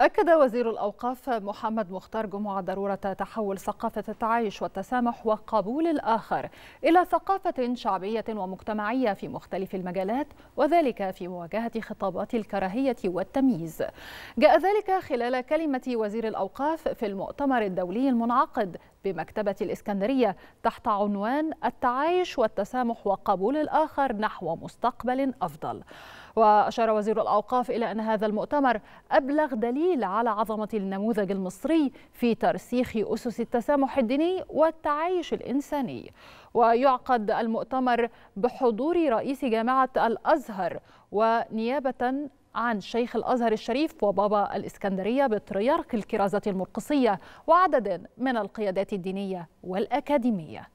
أكد وزير الأوقاف محمد مختار جمعة ضرورة تحول ثقافة التعايش والتسامح وقبول الآخر إلى ثقافة شعبية ومجتمعية في مختلف المجالات وذلك في مواجهة خطابات الكراهية والتمييز. جاء ذلك خلال كلمة وزير الأوقاف في المؤتمر الدولي المنعقد بمكتبة الإسكندرية تحت عنوان التعايش والتسامح وقبول الآخر نحو مستقبل أفضل. وأشار وزير الأوقاف إلى أن هذا المؤتمر أبلغ دليل دليل على عظمة النموذج المصري في ترسيخ أسس التسامح الديني والتعايش الإنساني ويعقد المؤتمر بحضور رئيس جامعة الأزهر ونيابة عن شيخ الأزهر الشريف وبابا الإسكندرية بطريرك الكرازة المرقصية وعدد من القيادات الدينية والأكاديمية